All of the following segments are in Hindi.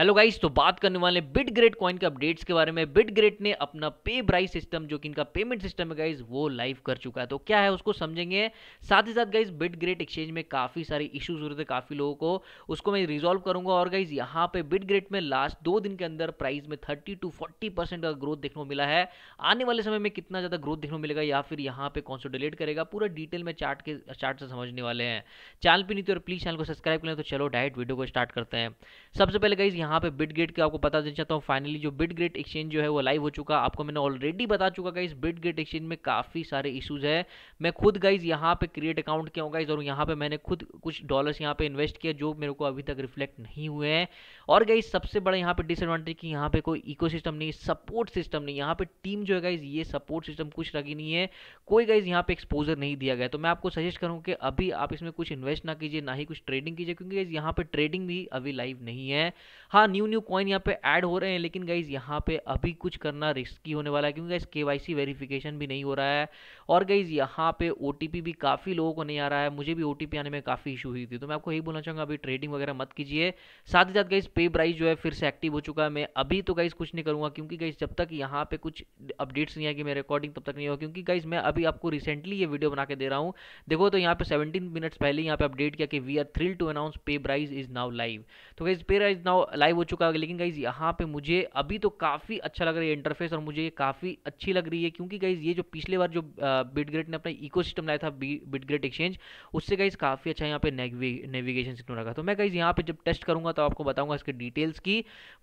हेलो गाइस तो बात करने वाले बिट ग्रेड कॉइन के अपडेट्स के बारे में बिट ग्रेट ने अपना पे ब्राइस सिस्टम जो कि इनका पेमेंट सिस्टम है गाइस वो लाइव कर चुका है तो क्या है उसको समझेंगे साथ ही साथ गाइस बिट ग्रेड एक्सचेंज में काफ़ी सारे इश्यूज हो रहे थे काफ़ी लोगों को उसको मैं रिजॉल्व करूंगा और गाइज यहाँ पे बिट ग्रेट में लास्ट दो दिन के अंदर प्राइस में थर्टी टू फोर्टी का ग्रोथ देखने को मिला है आने वाले समय में कितना ज़्यादा ग्रोथ देखने को मिलेगा या फिर यहाँ पे कौन डिलेट करेगा पूरा डिटेल में चार्ट के चार्ट से समझने वाले हैं चैनल पर नहीं तो प्लीज़ चैनल को सब्सक्राइब करें तो चलो डायरेक्ट वीडियो को स्टार्ट करते हैं सबसे पहले गाइज यहाँ यहाँ पे बिट गेट के आपको पता देना चाहता हूँ फाइनली जो बिट गेट एक्सचेंज जो है वो लाइव हो चुका आपको मैंने ऑलरेडी बता चुका गाइज बिट गेट एक्सचेंज में काफ़ी सारे इशूज़ है मैं खुद गाइज यहाँ पे क्रिएट अकाउंट किया हूँ गाइज और यहाँ पे मैंने खुद कुछ डॉलर्स यहाँ पे इन्वेस्ट किया जो मेरे को अभी तक रिफ्लेक्ट नहीं हुए हैं और गाइज सबसे बड़ा यहाँ पे डिसएडवांटेज कि यहाँ पे कोई इको सिस्टम नहीं सपोर्ट सिस्टम नहीं यहाँ पे टीम जो है गाइज ये सपोर्ट सिस्टम कुछ लगी नहीं है कोई गाइज यहाँ पे एक्सपोजर नहीं दिया गया तो मैं आपको सजेस्ट करूँ कि अभी आप इसमें कुछ इन्वेस्ट ना कीजिए ना ही कुछ ट्रेडिंग कीजिए क्योंकि गाइज यहाँ पे ट्रेडिंग भी अभी लाइव नहीं है हाँ हाँ न्यू न्यू कॉइन यहाँ पे ऐड हो रहे हैं लेकिन गाइज यहाँ पे अभी कुछ करना रिस्की होने वाला है क्योंकि गाइज के वाई वेरिफिकेशन भी नहीं हो रहा है और गाइज यहाँ पे ओ भी काफ़ी लोगों को नहीं आ रहा है मुझे भी ओ आने में काफ़ी इशू हुई थी तो मैं आपको यही बोलना चाहूँगा अभी ट्रेडिंग वगैरह मत कीजिए साथ ही साथ गाइज पे प्राइस जो है फिर से एक्टिव हो चुका है मैं अभी तो गाइज कुछ नहीं करूँगा क्योंकि गाइज जब तक यहाँ पे कुछ अपडेट्स नहीं आएगी मैं रिकॉर्डिंग तब तक नहीं होगा क्योंकि गाइज मैं अभी आपको रिसेंटली ये वीडियो बना के दे रहा हूँ देखो तो यहाँ पे सेवेंटीन मिनट्स पहले यहाँ पे अपडेट किया कि we are thrill to announce pay prize is now live तो guys pay prize now live हो चुका है लेकिन गाइज यहाँ पे मुझे अभी तो काफ़ी अच्छा लग रहा है इंटरफेस और मुझे ये काफ़ी अच्छी लग रही है क्योंकि गाइज ये जो पिछले बार जो बिटग्रेट ने अपना इको लाया था बिटग्रेट एक्सचेंज उससे गाइज काफ़ी अच्छा यहाँ पे नेविगेशन सिस्टम रखा तो मैं गाइज यहाँ पे जब टेस्ट करूँगा तो आपको बताऊँगा इसके डिटेल्स की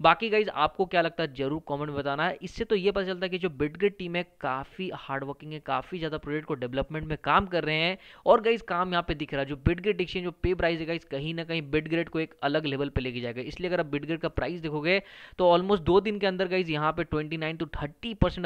बाकी गाइज आपको क्या लगता है जरूर कॉमेंट बताना है इससे तो ये पता चलता है कि जो बिटग्रेट टीम है काफ़ी हार्डवर्किंग है काफ़ी ज़्यादा प्रोजेक्ट को डेवलपमेंट में काम कर रहे हैं और गाइज काम यहाँ पे दिख रहा है जो बिटग्रेट एक्सचेंज जो पे प्राइज है गाइज कहीं ना कहीं बिटग्रेट को एक अलग लेवल पर लेके जाएगा इसलिए अगर आप बिट सर्टिफिकेट का प्राइस देखोगे तो ऑलमोस्ट दो दिन के अंदर गाइज यहाँ पे 29 टू 30 परसेंट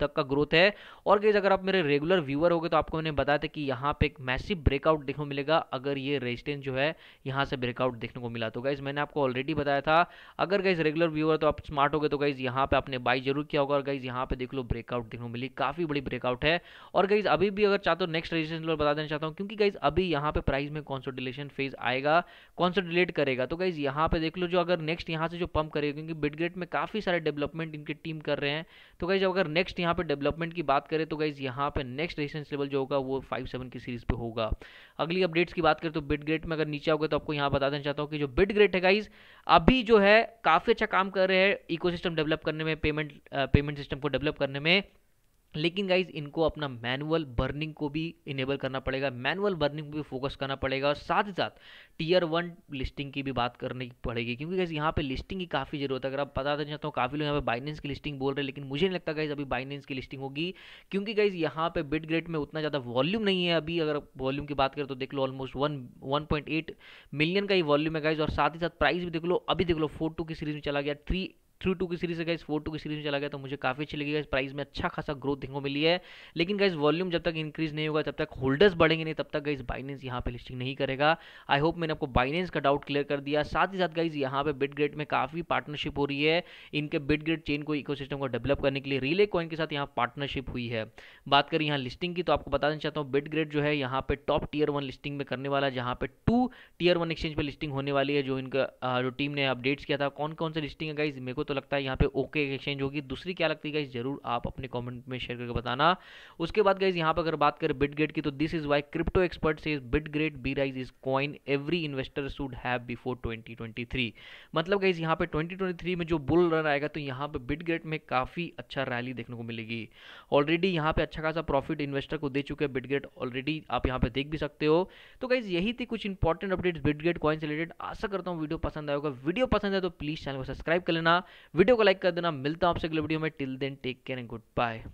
तक का ग्रोथ है और गाइज अगर आप मेरे रेगुलर व्यूअर हो गए तो आपको मैंने बताया था कि यहाँ पे एक मैसिव ब्रेकआउट देखने को मिलेगा अगर ये रेजिस्टेंस जो है यहाँ से ब्रेकआउट देखने को मिला तो गाइज मैंने आपको ऑलरेडी बताया था अगर गाइज रेगुलर व्यूअर तो आप स्मार्ट हो गए तो गाइज यहाँ पे आपने बाई जरूर किया होगा और गाइज यहाँ पे देख लो ब्रेकआउट देखने को मिली काफ़ी बड़ी ब्रेकआउट है और गाइज अभी भी अगर चाहते हो नेक्स्ट रेजिस्टेंस लेवल बता देना चाहता हूँ क्योंकि गाइज अभी यहाँ पे प्राइस में कौन सा डिलेशन फेज आएगा कौन सा डिलेट करेगा तो गाइज यहाँ पे देख लो जो अगर नेक्स्ट यहाँ से जो पंप करेगा क्योंकि बिटगेट में काफ़ी सारे डेवलपमेंट इनके टीम कर रहे हैं तो गाइज अगर नेक्स्ट यहाँ पे डेवलपमेंट की बात करें तो गाइज यहाँ पे नेक्स्ट रेसेंस लेवल जो होगा वो फाइव सेवन की सीरीज पे होगा अगली अपडेट्स की बात करें तो बिटग्रेट में अगर नीचे आओगे तो आपको यहाँ बता देना चाहता हूँ कि जो बिटग्रेट है गाइज अभी जो है काफ़ी अच्छा काम कर रहे हैं इकोसिस्टम डेवलप करने में पेमेंट पेमेंट सिस्टम को डेवलप करने में लेकिन गाइज इनको अपना मैनुअल बर्निंग को भी इनेबल करना पड़ेगा मैनुअल बर्निंग को भी फोकस करना पड़ेगा और साथ ही साथ टीयर वन लिस्टिंग की भी बात करनी पड़ेगी क्योंकि गाइज यहाँ पे लिस्टिंग की काफ़ी ज़रूरत है अगर आप पता देना तो चाहता काफ़ी लोग यहाँ पे बाइनेंस की लिस्टिंग बोल रहे हैं लेकिन मुझे नहीं लगता गाइज अभी बाइनेंस की लिस्टिंग होगी क्योंकि गाइज यहाँ पे बिट ग्रेड में उतना ज़्यादा वॉल्यूम नहीं है अभी अगर वॉल्यूम की बात करें तो देख लो ऑलमोस्ट वन वन मिलियन का ही वॉल्यूम है गाइज और साथ ही साथ प्राइस भी देख लो अभी देख लो फोर टू की सीरीज में चला गया थ्री थ्री टू की सीरीज से गाइज फोर टू की सीरीज में चला गया तो मुझे काफ़ी अच्छी लगी इस प्राइस में अच्छा खासा ग्रोथ देखने को मिली है लेकिन गाइज वॉल्यूम जब तक इंक्रीज नहीं होगा तब तक होल्डर्स बढ़ेंगे नहीं तब तक गाइस बाइनेंस यहाँ पे लिस्टिंग नहीं करेगा आई होप मैंने आपको बाइनेंस का डाउट क्लियर कर दिया साथ ही साथ गाइज यहाँ पे बिट ग्रेड में काफ़ी पार्टनरशिप हो रही है इनके बिट ग्रेड चेन को इको को डेवलप करने के लिए रिले कॉइन के साथ यहाँ पार्टनरशिप हुई है बात करें यहाँ लिस्टिंग की तो आपको बता देना चाहता हूँ बिट ग्रेड जो है यहाँ पे टॉप टीयर वन लिस्टिंग में करने वाला है जहाँ पे टू टीयर वन एक्सचेंज पर लिस्टिंग होने वाली है जो इनका जो टीम ने अपडेट्स किया था कौन कौन सा लिस्टिंग है गाइज मेरे को तो लगता है यहाँ पे ओके एक्सचेंज होगी दूसरी क्या लगती है जरूर आप अपने कमेंट में शेयर करके बताना उसके बाद गाइज यहाँ पर अगर बात करें बिट गेट की तो this is why crypto expert says Bitgert Brise is coin every investor should have before 2023 मतलब गाइज यहाँ पे 2023 में जो बुल रन आएगा तो यहाँ पे बिट ग्रेट में काफ़ी अच्छा रैली देखने को मिलेगी ऑलरेडी यहाँ पे अच्छा खासा प्रॉफिट इन्वेस्टर को दे चुके हैं बिट ग्रेट ऑलरेडी आप यहाँ पे देख भी सकते हो तो गाइज यही थी कुछ important updates Bitgert coin से रिलेटेड आशा करता हूँ वीडियो पसंद आएगा वीडियो पसंद है तो प्लीज़ चैनल को सब्सक्राइब कर लेना वीडियो को लाइक कर देना मिलता हूँ आपसे अगले वीडियो में till then take care and good bye